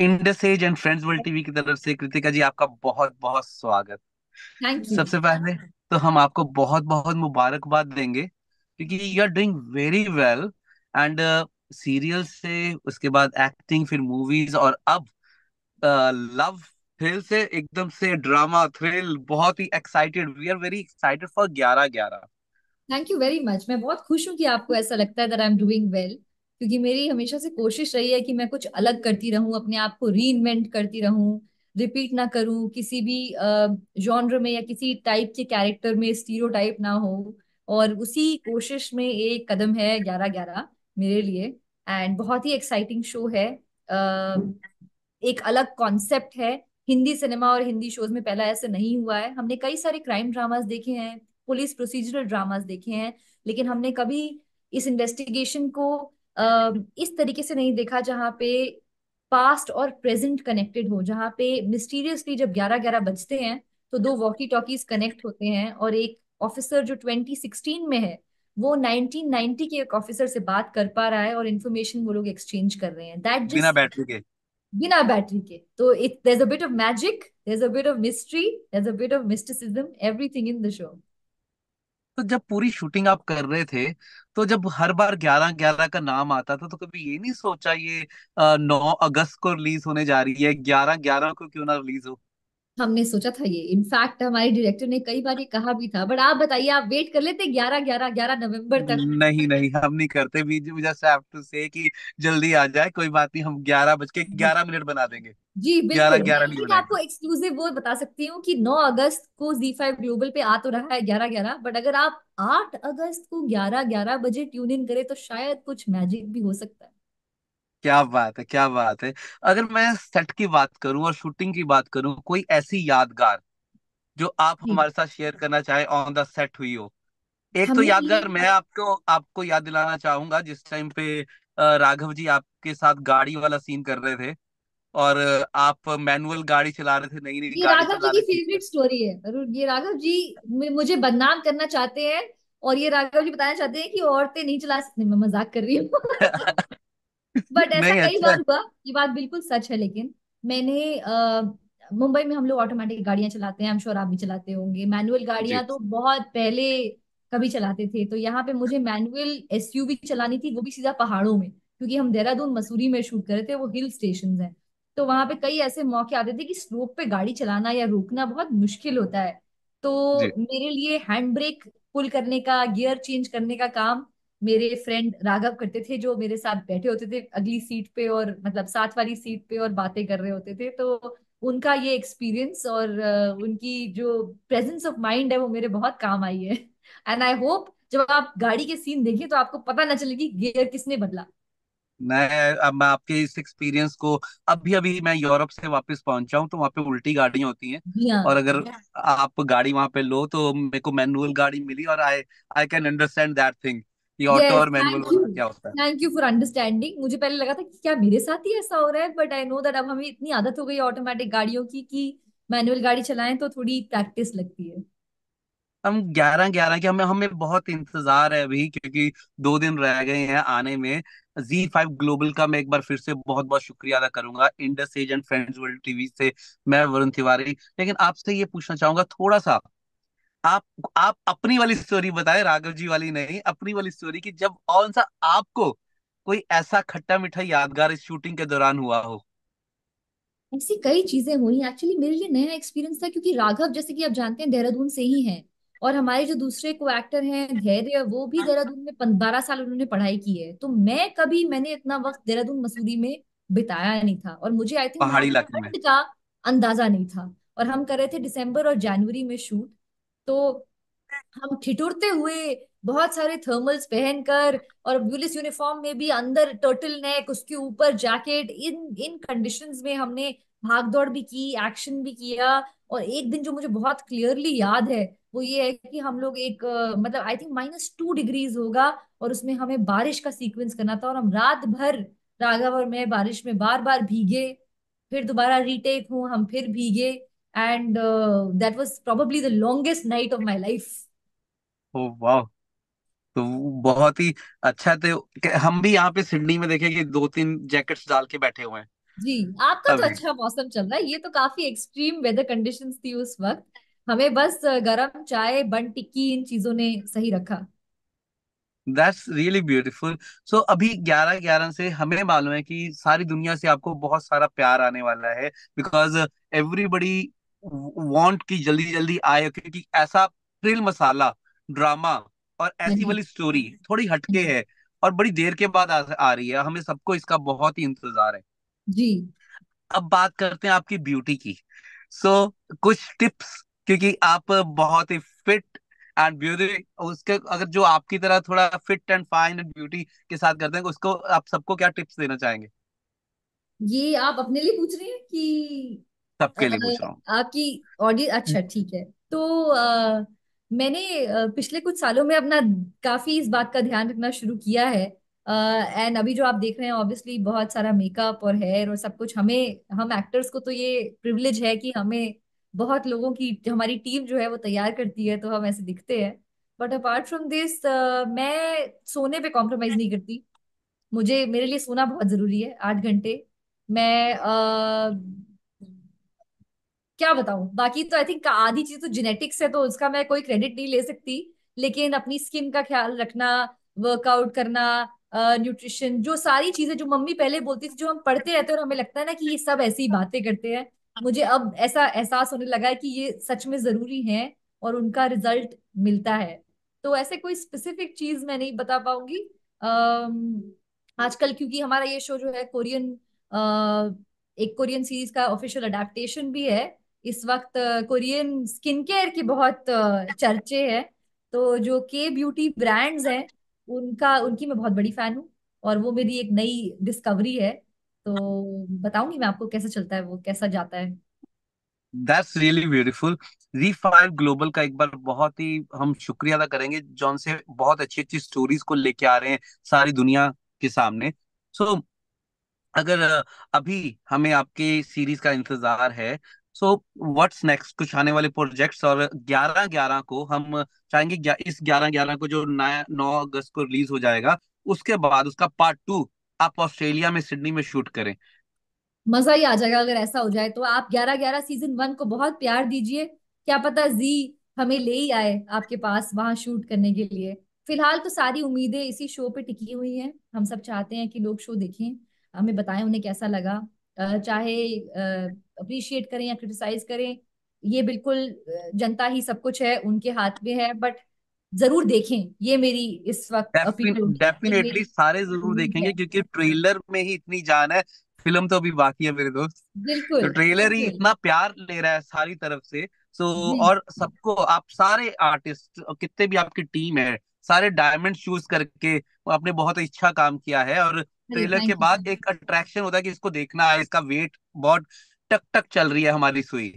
इंडसेज and friends world TV की तरफ से कृतिका जी आपका बहुत बहुत स्वागत सबसे पहले तो हम आपको बहुत बहुत मुबारकबाद देंगे क्योंकि you are doing very well and serial से उसके बाद एक्टिंग फिर मूवीज और अब लव uh, थ्रिल से एकदम से ड्रामा थ्रिल बहुत ही excited we are very excited for ग्यारह ग्यारह थैंक यू वेरी मच मैं बहुत खुश हूँ कि आपको ऐसा लगता है that I am doing well क्योंकि मेरी हमेशा से कोशिश रही है कि मैं कुछ अलग करती रहूं अपने आप को री इन्वेंट करती रहूं रिपीट ना करूं किसी भी जॉनर में या किसी टाइप के कैरेक्टर में टाइप ना हो और उसी कोशिश में एक कदम है ग्यारह ग्यारह मेरे लिए एंड बहुत ही एक्साइटिंग शो है एक अलग कॉन्सेप्ट है हिंदी सिनेमा और हिंदी शोज में पहला ऐसे नहीं हुआ है हमने कई सारे क्राइम ड्रामास देखे हैं पुलिस प्रोसीजरल ड्रामास देखे हैं लेकिन हमने कभी इस इन्वेस्टिगेशन को इस तरीके से नहीं देखा जहाँ पे पास्ट और प्रेजेंट कनेक्टेड हो जहाँ पे मिस्टीरियसली जब ग्यारह ग्यारह बजते हैं तो दो वॉकी टॉकीज कनेक्ट होते हैं और एक ऑफिसर जो 2016 में है वो 1990 के एक ऑफिसर से बात कर पा रहा है और इन्फॉर्मेशन वो लोग एक्सचेंज कर रहे हैं दैट बिना बैटरी के बिना बैटरी के तो it there is a bit of magic there is a bit of mystery there is a bit of mysticism everything in the show तो जब पूरी शूटिंग आप कर रहे थे तो जब हर बार ग्यारह ग्यारह का नाम आता था तो कभी ये नहीं सोचा ये नौ अगस्त को रिलीज होने जा रही है ग्यारह ग्यारह को क्यों ना रिलीज हो हमने सोचा था ये इनफैक्ट हमारे डायरेक्टर ने कई बार ये कहा भी था बट आप बताइए आप वेट कर लेते ग्यारह ग्यारह ग्यारह नवंबर तक नहीं नहीं हम नहीं करते भी जस्ट हैव टू से कि जल्दी आ जाए कोई बात नहीं हम ग्यारह बज के ग्यारह मिनट बना देंगे जी बिल्कुल मैं आपको एक्सक्लूसिव वो बता सकती हूँ कि 9 अगस्त को जी फाइव ग्लोबल पे आ तो रहा है 11 11 बट अगर आप 8 अगस्त को 11 11 बजे ट्यून इन करें तो शायद कुछ मैजिक भी हो सकता है क्या बात है क्या बात है अगर मैं सेट की बात करूं और शूटिंग की बात करूं कोई ऐसी यादगार जो आप हमारे साथ शेयर करना चाहे ऑन द सेट हुई हो एक तो यादगार मैं आपको आपको याद दिलाना चाहूंगा जिस टाइम पे राघव जी आपके साथ गाड़ी वाला सीन कर रहे थे और आप मैनुअल गाड़ी चला रहे थे नई नई ये राघव जी की फेवरेट स्टोरी है ये राघव जी मुझे बदनाम करना चाहते हैं और ये राघव जी बताना चाहते हैं कि औरतें नहीं चला सकती मैं मजाक कर रही हूँ बट ऐसा कई अच्छा बार हुआ ये बात बिल्कुल सच है लेकिन मैंने मुंबई में हम लोग ऑटोमेटिक गाड़ियां चलाते हैं आई आप भी चलाते होंगे मैनुअल गाड़ियां तो बहुत पहले कभी चलाते थे तो यहाँ पे मुझे मैनुअल एसयूवी चलानी थी वो भी सीधा पहाड़ों में क्योंकि हम देहरादून मसूरी में शूट कर रहे थे वो हिल स्टेशन है तो वहां पे कई ऐसे मौके आते थे कि स्लोप पे गाड़ी चलाना या रोकना बहुत मुश्किल होता है तो मेरे लिए हैंड ब्रेक पुल करने का गियर चेंज करने का काम मेरे फ्रेंड राघव करते थे जो मेरे साथ बैठे होते थे अगली सीट पे और मतलब साथ वाली सीट पे और बातें कर रहे होते थे तो उनका ये एक्सपीरियंस और उनकी जो प्रेजेंस ऑफ माइंड है वो मेरे बहुत काम आई है एंड आई होप जब आप गाड़ी के सीन देखें तो आपको पता ना चलेगी कि गियर किसने बदला मैं अब मैं आपके इस एक्सपीरियंस को अभी अभी मैं यूरोप से वापस पहुंचा हूं तो वहां पे उल्टी गाड़ियां होती हैं हाँ। और अगर आप गाड़ी वहां पे लो तो मेरे को मैनुअल गाड़ी मिली और I I can understand that thing तो मुझे पहले लगा था कि क्या मेरे साथ ही ऐसा हो रहा है बट आई नो दैट अब हमें इतनी आदत हो गई ऑटोमेटिक गाड़ियों की कि मैनुअल गाड़ी चलाएं तो थोड़ी प्रैक्टिस लगती है हम ग्यारह ग्यारह के हमें हमें बहुत इंतजार है अभी क्योंकि दो दिन रह गए हैं आने में Z5 फाइव ग्लोबल का मैं एक बार फिर से बहुत बहुत शुक्रिया अदा करूंगा Indus and friends world TV से मैं वरुण तिवारी लेकिन आपसे ये पूछना चाहूंगा थोड़ा सा आप आप अपनी वाली स्टोरी बताएं राघव जी वाली नहीं अपनी वाली स्टोरी कि जब कौन सा आपको कोई ऐसा खट्टा मीठा यादगार इस शूटिंग के दौरान हुआ हो ऐसी कई चीजें हुई एक्चुअली मेरे लिए नया एक्सपीरियंस था क्योंकि राघव जैसे कि आप जानते हैं देहरादून से ही हैं और हमारे जो दूसरे को एक्टर हैं धैर्य वो भी देहरादून में बारह साल उन्होंने पढ़ाई की है तो मैं कभी मैंने इतना वक्त देहरादून मसूरी में बिताया नहीं था और मुझे आई थिंक पहाड़ी इलाके में का अंदाजा नहीं था और हम कर रहे थे दिसंबर और जनवरी में शूट तो हम ठिठुरते हुए बहुत सारे थर्मल्स पहनकर और पुलिस यूनिफॉर्म में भी अंदर टर्टल नेक उसके ऊपर जैकेट इन इन कंडीशंस में हमने भाग दौड़ भी की एक्शन भी किया और एक दिन जो मुझे बहुत क्लियरली याद है वो ये है कि हम लोग एक मतलब I think minus two degrees होगा और उसमें हमें बारिश का सीक्वेंस करना था और हम रात भर राघव और मैं बारिश में बार बार भीगे फिर दोबारा रीटेक हूँ हम फिर भीगे and uh, that was probably the longest night of my life oh wow तो बहुत ही अच्छा थे तो हम भी यहाँ पे सिडनी में देखे कि दो तीन जैकेट्स डाल के बैठे हुए हैं जी आपका तो अच्छा मौसम चल रहा है ये तो काफी एक्सट्रीम वेदर कंडीशंस थी उस वक्त हमें बस गरम चाय बन टिक्की इन चीजों ने सही रखा दैट्स रियली ब्यूटीफुल सो अभी ग्यारह ग्यारह से हमें मालूम है कि सारी दुनिया से आपको बहुत सारा प्यार आने वाला है बिकॉज एवरीबडी वांट की जल्दी जल्दी आए क्योंकि ऐसा थ्रिल मसाला ड्रामा और ऐसी हम्म। वाली स्टोरी थोड़ी हटके है और बड़ी देर के बाद आ, आ रही है हमें सबको इसका बहुत ही इंतजार है जी अब बात करते हैं आपकी ब्यूटी की सो so, कुछ टिप्स क्योंकि आप बहुत ही फिट एंड ब्यूटी उसके अगर जो आपकी तरह थोड़ा fit and fine and beauty के साथ करते हैं उसको आप सबको क्या टिप्स देना चाहेंगे ये आप अपने लिए पूछ रहे हैं कि सबके लिए पूछ रहा हूँ आपकी ऑडियंस अच्छा हम्म। ठीक है तो आ, मैंने पिछले कुछ सालों में अपना काफी इस बात का ध्यान रखना शुरू किया है एंड uh, अभी जो आप देख रहे हैं ऑब्वियसली बहुत सारा मेकअप और हेयर और सब कुछ हमें हम एक्टर्स को तो ये प्रिविलेज है कि हमें बहुत लोगों की हमारी टीम जो है वो तैयार करती है तो हम ऐसे दिखते हैं बट अपार्ट फ्रॉम दिस मैं सोने पे कॉम्प्रोमाइज नहीं करती मुझे मेरे लिए सोना बहुत जरूरी है आठ घंटे मैं uh, क्या बताऊं बाकी तो आई थिंक आधी चीज तो जेनेटिक्स है तो उसका मैं कोई क्रेडिट नहीं ले सकती लेकिन अपनी स्किन का ख्याल रखना वर्कआउट करना न्यूट्रिशन uh, जो सारी चीजें जो मम्मी पहले बोलती थी जो हम पढ़ते रहते हैं और हमें लगता है ना कि ये सब ऐसी बातें करते हैं मुझे अब ऐसा एहसास होने लगा है कि ये सच में जरूरी है और उनका रिजल्ट मिलता है तो ऐसे कोई स्पेसिफिक चीज मैं नहीं बता पाऊंगी uh, आजकल क्योंकि हमारा ये शो जो है कोरियन uh, एक कोरियन सीरीज का ऑफिशियल अडेप्टेशन भी है इस वक्त कोरियन स्किन केयर की बहुत चर्चे है तो जो के ब्यूटी ब्रांड्स हैं उनका उनकी मैं बहुत बड़ी फैन हूँ और वो मेरी एक नई डिस्कवरी है तो बताऊंगी मैं आपको कैसा चलता है वो कैसा जाता है that's really beautiful Zee five global का एक बार बहुत ही हम शुक्रिया अदा करेंगे जॉन से बहुत अच्छी अच्छी स्टोरीज को लेके आ रहे हैं सारी दुनिया के सामने सो so, अगर अभी हमें आपके सीरीज का इंतजार है सो व्हाट्स नेक्स्ट कुछ आने वाले प्रोजेक्ट्स और ग्यारह ग्यारह को हम चाहेंगे इस ग्यारह ग्यारह को जो नया नौ अगस्त को रिलीज हो जाएगा उसके बाद उसका पार्ट टू आप ऑस्ट्रेलिया में सिडनी में शूट करें मजा ही आ जाएगा अगर ऐसा हो जाए तो आप ग्यारह ग्यारह सीजन वन को बहुत प्यार दीजिए क्या पता जी हमें ले ही आए आपके पास वहां शूट करने के लिए फिलहाल तो सारी उम्मीदें इसी शो पे टिकी हुई हैं हम सब चाहते हैं कि लोग शो देखें हमें बताएं उन्हें कैसा लगा चाहे अप्रिशिएट करें या क्रिटिसाइज करें ये बिल्कुल जनता ही सब कुछ है उनके हाथ में है बट जरूर देखें ये मेरी इस वक्त डेफिनेटली सारे जरूर हम्म, देखेंगे क्योंकि ट्रेलर में ही इतनी जान है फिल्म तो अभी बाकी है मेरे दोस्त बिल्कुल तो ट्रेलर ही इतना प्यार ले रहा है सारी तरफ से सो so, और सबको आप सारे आर्टिस्ट और कितने भी आपकी टीम है सारे डायमंड चूज करके आपने बहुत अच्छा काम किया है और ट्रेलर के बाद एक अट्रैक्शन होता है कि इसको देखना है इसका वेट बहुत टक टक चल रही है हमारी सुई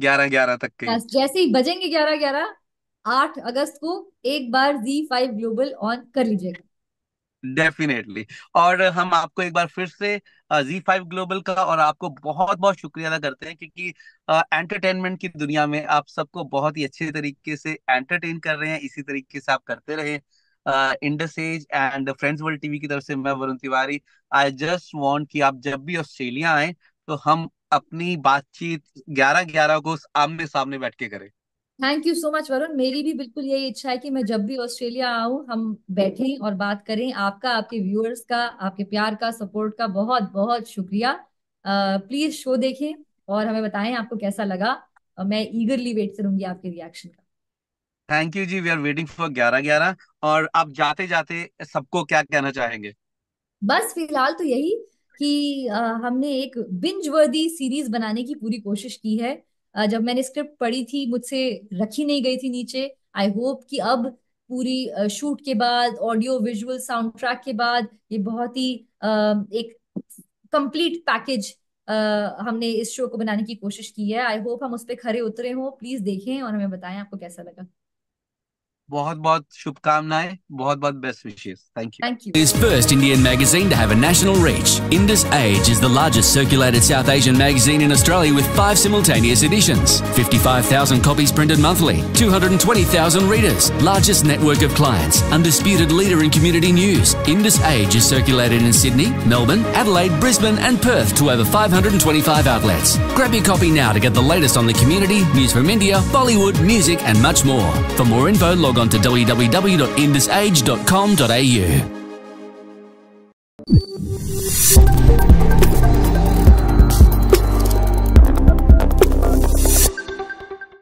ग्यारह ग्यारह तक के जैसे ही बजेंगे ग्यारह ग्यारह आठ अगस्त को एक बार जी फाइव ग्लोबल ऑन कर लीजिएगा डेफिनेटली और हम आपको एक बार फिर से जी फाइव ग्लोबल का और आपको बहुत बहुत शुक्रिया अदा करते हैं क्योंकि एंटरटेनमेंट की दुनिया में आप सबको बहुत ही अच्छे तरीके से एंटरटेन कर रहे हैं इसी तरीके से आप करते रहे Indus and friends world TV की तरफ से मैं Varun Tiwari I just want कि आप जब भी ऑस्ट्रेलिया आए तो हम अपनी बातचीत ग्यारह ग्यारह को आमने सामने बैठ के करें thank you so much Varun मेरी भी बिल्कुल यही इच्छा है कि मैं जब भी ऑस्ट्रेलिया आऊं हम बैठें और बात करें आपका आपके व्यूअर्स का आपके प्यार का सपोर्ट का बहुत बहुत शुक्रिया प्लीज uh, शो देखें और हमें बताएं आपको कैसा लगा uh, मैं ईगरली वेट करूंगी आपके रिएक्शन का thank you ji we are waiting for ग्यारह ग्यारह और आप जाते जाते सबको क्या कहना चाहेंगे बस फिलहाल तो यही कि आ, हमने एक बिंज वर्दी सीरीज बनाने की पूरी कोशिश की है आ, जब मैंने स्क्रिप्ट पढ़ी थी मुझसे रखी नहीं गई थी नीचे आई होप कि अब पूरी शूट के बाद ऑडियो विजुअल साउंड ट्रैक के बाद ये बहुत ही एक कंप्लीट पैकेज हमने इस शो को बनाने की कोशिश की है आई होप हम उस पर खरे उतरे हों प्लीज देखें और हमें बताएं आपको कैसा लगा बहुत बहुत शुभकामनाएं बहुत बहुत बेस्ट विशेष thank you first Indian magazine to have a national reach. Indus Age is the largest circulated South Asian magazine in Australia with five simultaneous editions, 55,000 copies printed monthly, 220,000 readers, largest network of clients, undisputed leader in community news. Indus Age is circulated in Sydney, Melbourne, Adelaide, Brisbane, and Perth to over 525 outlets. Grab your copy now to get the latest on the community, news from India, Bollywood, music, and much more. For more info, log log on to www.indusage.com.au.